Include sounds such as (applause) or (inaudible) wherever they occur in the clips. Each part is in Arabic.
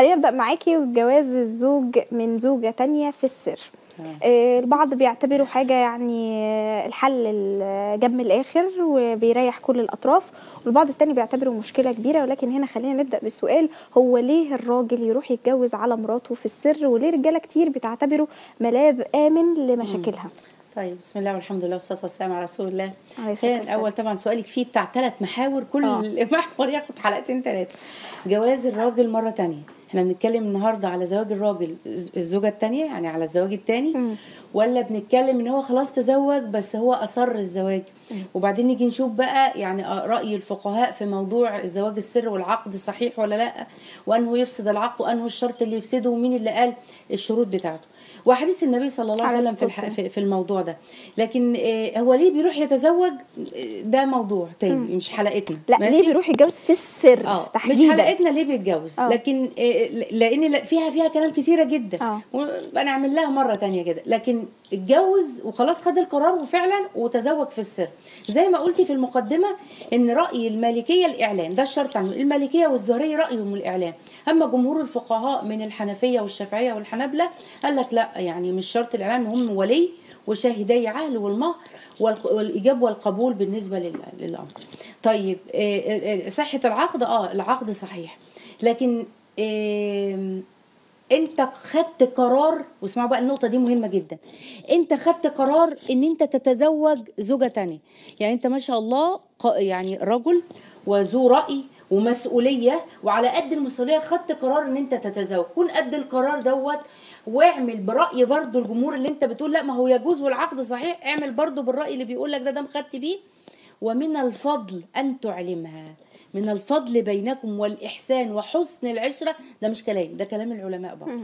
خلينا نبدأ معاكي جواز الزوج من زوجة تانية في السر آه، البعض بيعتبره حاجه يعني آه، الحل الجم الاخر وبيريح كل الاطراف والبعض التاني بيعتبره مشكله كبيره ولكن هنا خلينا نبدا بسؤال هو ليه الراجل يروح يتجوز على مراته في السر وليه رجاله كتير بتعتبره ملاذ امن لمشاكلها طيب بسم الله والحمد لله والصلاه والسلام على رسول الله كان الاول طبعا سؤالك فيه بتاع ثلاث محاور كل آه. (laughs) محور ياخد حلقتين ثلاثه جواز الراجل مره تانية احنا بنتكلم النهارده على زواج الراجل الزوجه الثانيه يعني على الزواج الثاني ولا بنتكلم ان هو خلاص تزوج بس هو اصر الزواج وبعدين نيجي نشوف بقى يعني آه، راي الفقهاء في موضوع الزواج السر والعقد صحيح ولا لا وانه يفسد العقد وانه الشرط اللي يفسده ومين اللي قال الشروط بتاعته وحديث النبي صلى الله عليه وسلم في, في الموضوع ده لكن آه، هو ليه بيروح يتزوج آه، ده موضوع تاني مش حلقتنا لا ماشي؟ ليه بيروح يتجوز في السر آه. مش حلقتنا ليه بيتجوز آه. لكن لان فيها فيها كلام كثيره جدا آه. ونعمل لها مره تانية كده لكن اتجوز وخلاص خد القرار وفعلا وتزوج في السر زي ما قلت في المقدمة ان رأي المالكية الاعلان ده الشرط عنه المالكية والزهرية رأيهم الاعلان اما جمهور الفقهاء من الحنفية والشافعية والحنابلة قال لك لا يعني مش شرط الاعلان هم ولي وشاهدي عهد والمهر والايجاب والقبول بالنسبه للامر طيب آه، آه، آه، صحه العقد اه العقد صحيح لكن انت خدت قرار واسمعوا بقى النقطه دي مهمه جدا انت خدت قرار ان انت تتزوج زوجه تانية يعني انت ما شاء الله يعني رجل وذو راي ومسؤوليه وعلى قد المسؤوليه خدت قرار ان انت تتزوج كون قد القرار دوت واعمل براي برضو الجمهور اللي انت بتقول لا ما هو يجوز والعقد صحيح اعمل برضو بالراي اللي بيقول لك ده ده مخدت بيه ومن الفضل ان تعلمها من الفضل بينكم والإحسان وحسن العشرة ده مش كلام ده كلام العلماء بقى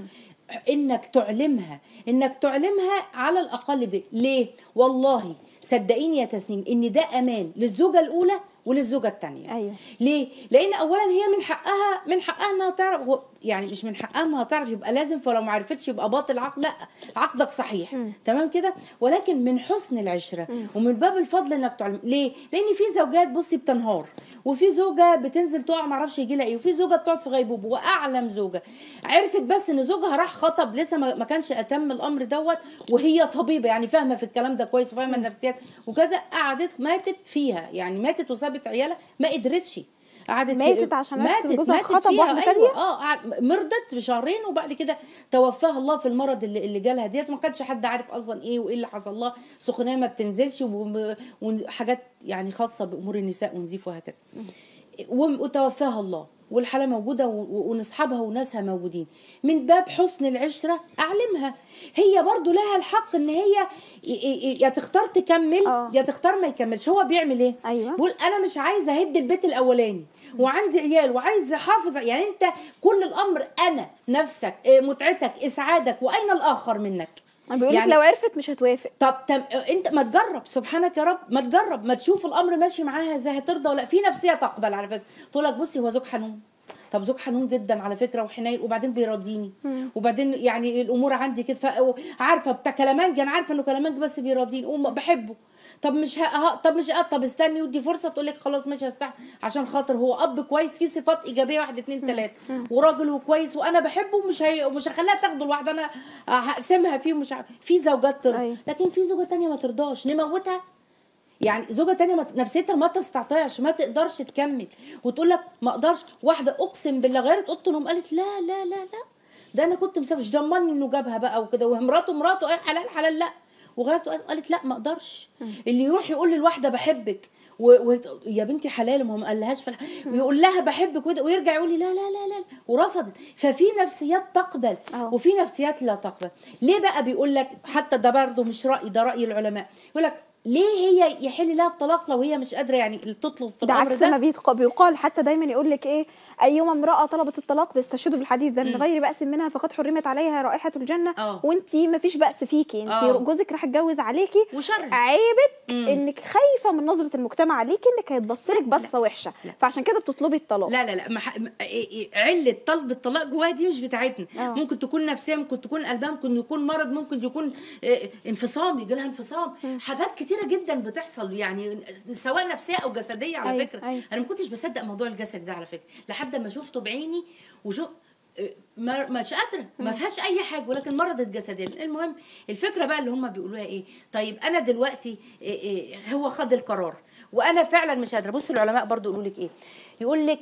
انك تعلمها انك تعلمها على الاقل بدي. ليه والله صدقيني يا تسنيم ان ده امان للزوجه الاولى وللزوجه الثانيه أيوة. ليه لان اولا هي من حقها من حقها انها تعرف يعني مش من حقها انها تعرف يبقى لازم فلو ما عرفتش يبقى باطل عقد لا عقدك صحيح م. تمام كده ولكن من حسن العشره م. ومن باب الفضل انك تعلم ليه لان في زوجات بصي بتنهار وفي زوجه بتنزل تقع ما اعرفش يجي لها ايه وفي زوجه بتقعد في غيبوبه واعلم زوجه عرفت بس ان زوجها راح خطب لسه ما كانش اتم الامر دوت وهي طبيبه يعني فاهمه في الكلام ده كويس وفاهمه النفسيات وكذا قعدت ماتت فيها يعني ماتت وسابت عيالها ما قدرتش قعدت ماتت عشان ماتت ماتت, ماتت فيها واحده أيوة اه مرضت بشهرين وبعد كده توفاها الله في المرض اللي, اللي جالها ديت ما كانش حد عارف اصلا ايه وايه اللي حصل لها سخونيه ما بتنزلش وحاجات يعني خاصه بامور النساء ونزيف وهكذا وتوفاها الله والحالة موجودة ونصحابها وناسها موجودين من باب حسن العشرة أعلمها هي برضو لها الحق إن هي يا تختار تكمل آه. يا تختار ما يكملش هو بيعمل إيه أيوة. بيقول أنا مش عايز أهد البيت الأولاني وعندي عيال وعايز احافظ يعني انت كل الامر انا نفسك إيه، متعتك اسعادك واين الاخر منك انا بيقول يعني لو عرفت مش هتوافق طب تم... انت ما تجرب سبحانك يا رب ما تجرب ما تشوف الامر ماشي معاها ازاي هترضى ولا في نفسيه تقبل على فكره تقول لك بصي هو زوج حنون طب زوج حنون جدا على فكره وحنين وبعدين بيراضيني وبعدين يعني الامور عندي كده عارفه بتاع كلامانجي انا عارفه انه كلامانجي بس بيراضيني بحبه طب مش ها طب مش ها طب استني ودي فرصه تقول لك خلاص مش هستحمل عشان خاطر هو اب كويس فيه صفات ايجابيه واحد اتنين تلاته وراجل وكويس وانا بحبه ومش هي مش هخليها تاخده لوحدها انا هقسمها فيه مش في زوجات ترضى أيوة. لكن في زوجه تانية ما ترضاش نموتها يعني زوجه تانية نفسيتها ما تستطيعش ما تقدرش تكمل وتقول لك ما اقدرش واحده اقسم بالله غيرت اوضه النوم قالت لا لا لا لا ده انا كنت مسافر مش ضمني انه جابها بقى وكده ومراته مراته حلال حلال لا وغيرته قالت لا ما اقدرش اللي يروح يقول للواحده بحبك و... و... يا بنتي حلال ما قالهاش في ويقول لها بحبك ويد... ويرجع يقول لي لا لا لا لا ورفضت ففي نفسيات تقبل أوه. وفي نفسيات لا تقبل ليه بقى بيقول لك حتى ده برضه مش رايي ده راي العلماء يقول لك ليه هي يحل لها الطلاق لو هي مش قادره يعني تطلب في ده عكس ما بيقال حتى دايما يقول لك ايه ايما امراه طلبت الطلاق بيستشهدوا بالحديث ده من غير باس منها فقد حرمت عليها رائحه الجنه آه. وانت ما فيش باس فيكي انت آه. جوزك راح يتجوز عليكي عيبك مم. انك خايفه من نظره المجتمع عليكي انك هيتبص لك بصه وحشه لا. فعشان كده بتطلبي الطلاق لا لا لا مح... إيه، إيه، عله طلب الطلاق جواها دي مش بتاعتنا أوه. ممكن تكون نفسيه ممكن تكون قلبها ممكن يكون مرض ممكن يكون آه، انفصام يجي لها انفصام حاجات كتير كتيره جدا بتحصل يعني سواء نفسيه او جسديه على أي أيوة، فكره أي أيوة. انا ما كنتش بصدق موضوع الجسد ده على فكره لحد ما شفته بعيني وشو ما مش قادره ما فيهاش اي حاجه ولكن مرضت جسديا المهم الفكره بقى اللي هم بيقولوها ايه طيب انا دلوقتي إيه،, إيه هو خد القرار وانا فعلا مش قادره بص العلماء برضو يقولوا لك ايه يقول لك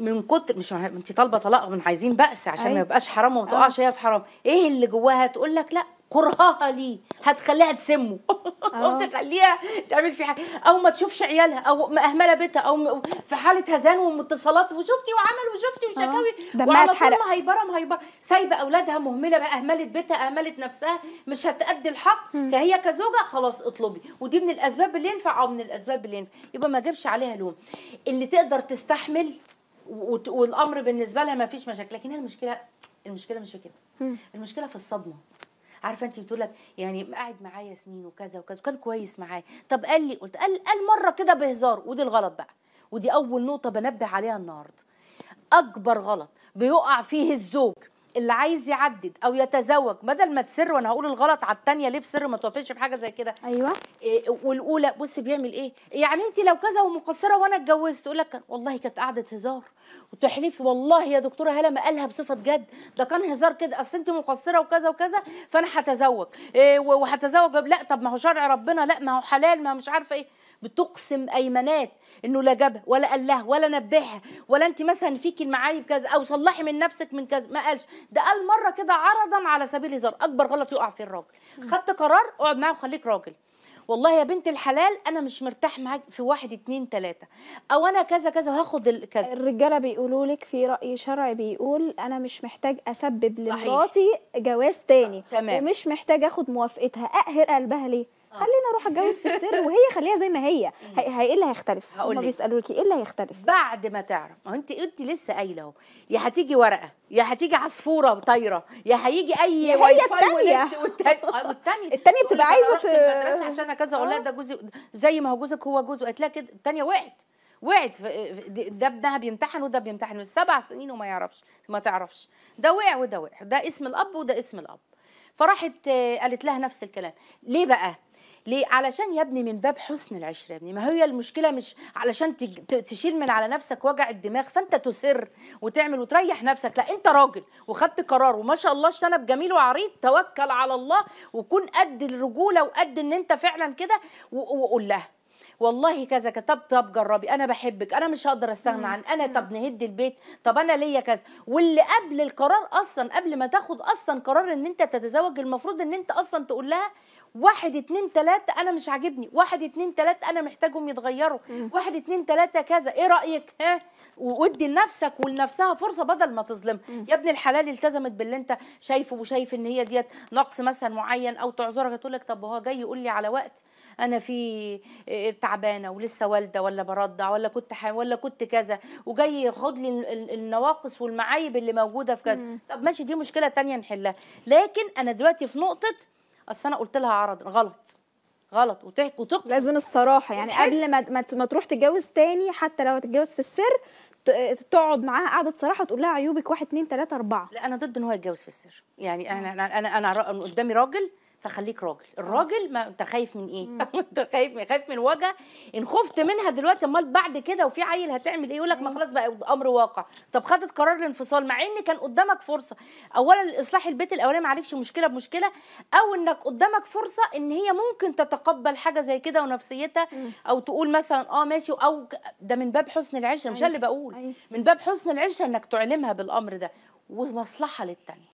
من كتر مش انت طالبه طلاق من عايزين بأس عشان أي. ما أيوة. يبقاش حرام وما تقعش هي في حرام ايه اللي جواها تقول لك لا كرهها ليه هتخليها تسمه آه. (laughs) او تخليها تعمل في حاجه او ما تشوفش عيالها او مأهمله بيتها او في حاله هزان ومتصلات وشفتي وعمل وشفتي آه. وشكاوي وعلى طول ما هيبرم هيبر سايبه اولادها مهمله بقى اهملت بيتها اهملت نفسها مش هتأدي الحق فهي كزوجه خلاص اطلبي ودي من الاسباب اللي ينفع او آه، من الاسباب اللي ينفع يبقى ما اجيبش عليها لوم اللي تقدر تستحمل والامر بالنسبه لها ما فيش مشاكل لكن هي المشكله المشكله مش في كده المشكله في الصدمه عارفه انت بتقول لك يعني قاعد معايا سنين وكذا وكذا وكان كويس معايا طب قال لي قلت قال قال مره كده بهزار ودي الغلط بقى ودي اول نقطه بنبه عليها النهارده اكبر غلط بيقع فيه الزوج اللي عايز يعدد او يتزوج بدل ما تسر وانا هقول الغلط على الثانيه ليه في سر ما توافقش بحاجه زي كده ايوه إيه والاولى بص بيعمل ايه يعني انت لو كذا ومقصره وانا اتجوزت تقول لك والله كانت قعده هزار وتحلف والله يا دكتوره هلا ما قالها بصفه جد ده كان هزار كده اصل انت مقصره وكذا وكذا فانا هتزوج إيه وهتزوج لا طب ما هو شرع ربنا لا ما هو حلال ما مش عارفه ايه بتقسم ايمانات انه لا جابها ولا قال لها ولا نبهها ولا انت مثلا فيكي المعايب كذا او صلحي من نفسك من كذا ما قالش ده قال مره كده عرضا على سبيل الهزار اكبر غلط يقع فيه الراجل خدت قرار اقعد معاه وخليك راجل والله يا بنت الحلال انا مش مرتاح معاك في واحد اتنين تلاته او انا كذا كذا وهاخد كذا الرجاله بيقولوا لك في راي شرعي بيقول انا مش محتاج اسبب لمراتي جواز تاني تمام ومش محتاج اخد موافقتها اقهر قلبها ليه آه. خلينا اروح اتجوز في السر (laughs) وهي خليها زي ما هي ايه اللي هيختلف هما بيسالوا لك ايه اللي هيختلف بعد ما تعرف ما انت انت لسه قايله اهو يا هتيجي ورقه يا هتيجي عصفوره طايره يا هيجي اي واي فاي والتانيه (laughs) آه، الثانيه التانيه بتبقى طيب، عايزه المدرسه عشان كذا اقول لها آه. ده جوزي زي ما هو جوزك هو جوزه قالت لها كده الثانيه وقعت وقعت ده ابنها بيمتحن وده بيمتحن السبع سبع سنين وما يعرفش ما تعرفش ده وقع وده وقع ده اسم الاب وده اسم الاب فراحت قالت لها نفس الكلام ليه بقى ليه علشان يا ابني من باب حسن العشره ابني ما هي المشكله مش علشان تشيل من على نفسك وجع الدماغ فانت تسر وتعمل وتريح نفسك لا انت راجل وخدت قرار وما شاء الله الشنب جميل وعريض توكل على الله وكون قد الرجوله وقد ان انت فعلا كده وقول لها والله كذا طب طب جربي انا بحبك انا مش هقدر استغنى عن انا طب نهد البيت طب انا ليا كذا واللي قبل القرار اصلا قبل ما تاخد اصلا قرار ان انت تتزوج المفروض ان انت اصلا تقول لها واحد اتنين تلاتة انا مش عاجبني واحد اتنين تلاتة انا محتاجهم يتغيروا واحد اتنين تلاتة كذا ايه رأيك ها وادي لنفسك ولنفسها فرصة بدل ما تظلم يا ابن الحلال التزمت باللي انت شايفه وشايف ان هي ديت نقص مثلا معين او تعذرك تقول لك طب هو جاي يقول لي على وقت انا في آه، تعبانه ولسه والده ولا برضع ولا كنت حي ولا كنت كذا وجاي ياخد لي النواقص والمعايب اللي موجوده في كذا طب ماشي دي مشكله تانية نحلها لكن انا دلوقتي في نقطه اصل انا قلت لها عرض غلط غلط وتحكي وتقصد لازم الصراحه يعني وتحس. قبل ما ما تروح تتجوز تاني حتى لو هتتجوز في السر تقعد معاها قعده صراحه تقول لها عيوبك واحد اثنين ثلاثه اربعه لا انا ضد ان هو يتجوز في السر يعني انا انا انا قدامي راجل فخليك راجل آه. الراجل ما انت خايف من ايه (laughs) انت خايف من خايف من وجع ان خفت منها دلوقتي امال بعد كده وفي عيل هتعمل ايه يقول لك ما خلاص بقى امر واقع طب خدت قرار الانفصال مع ان كان قدامك فرصه اولا اصلاح البيت الاولاني ما عليكش مشكله بمشكله او انك قدامك فرصه ان هي ممكن تتقبل حاجه زي كده ونفسيتها او تقول مثلا اه ماشي او ده من باب حسن العشره مش أيوة. اللي بقول أيوة. من باب حسن العشره انك تعلمها بالامر ده ومصلحه للتانيه